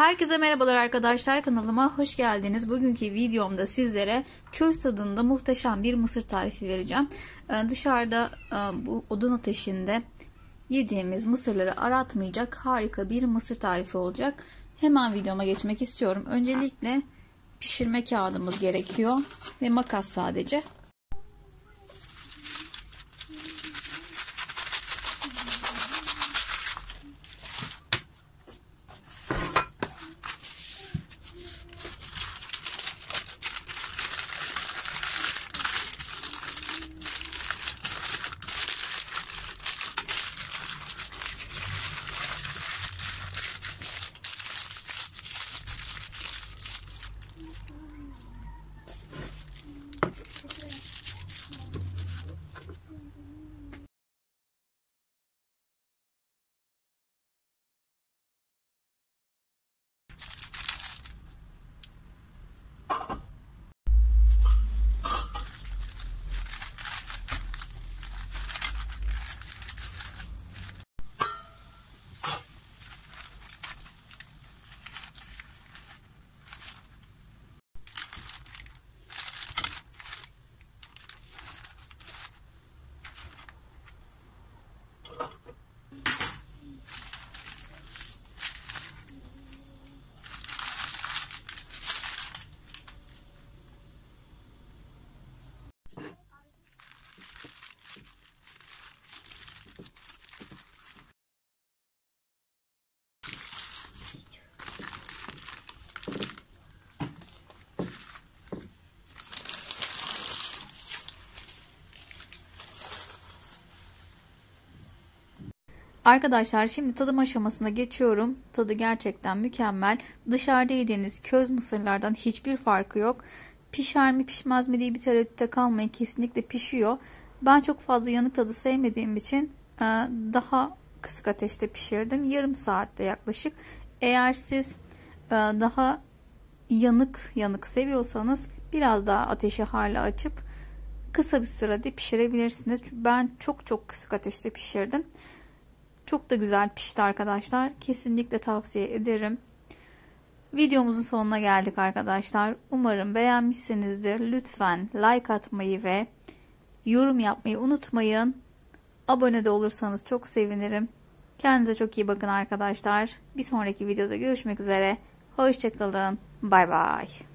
Herkese merhabalar arkadaşlar kanalıma hoş geldiniz. Bugünkü videomda sizlere köz tadında muhteşem bir mısır tarifi vereceğim. Ee, dışarıda e, bu odun ateşinde yediğimiz mısırları aratmayacak harika bir mısır tarifi olacak. Hemen videoma geçmek istiyorum. Öncelikle pişirme kağıdımız gerekiyor ve makas sadece. Arkadaşlar şimdi tadım aşamasına geçiyorum. Tadı gerçekten mükemmel. Dışarıda yediğiniz köz mısırlardan hiçbir farkı yok. Pişer mi pişmez mi diye bir tereddütte kalmayın. Kesinlikle pişiyor. Ben çok fazla yanık tadı sevmediğim için e, daha kısık ateşte pişirdim. Yarım saatte yaklaşık. Eğer siz e, daha yanık yanık seviyorsanız biraz daha ateşi hala açıp kısa bir sürede pişirebilirsiniz. Ben çok çok kısık ateşte pişirdim. Çok da güzel pişti arkadaşlar. Kesinlikle tavsiye ederim. Videomuzun sonuna geldik arkadaşlar. Umarım beğenmişsinizdir. Lütfen like atmayı ve yorum yapmayı unutmayın. Abone de olursanız çok sevinirim. Kendinize çok iyi bakın arkadaşlar. Bir sonraki videoda görüşmek üzere. Hoşçakalın. Bay bay.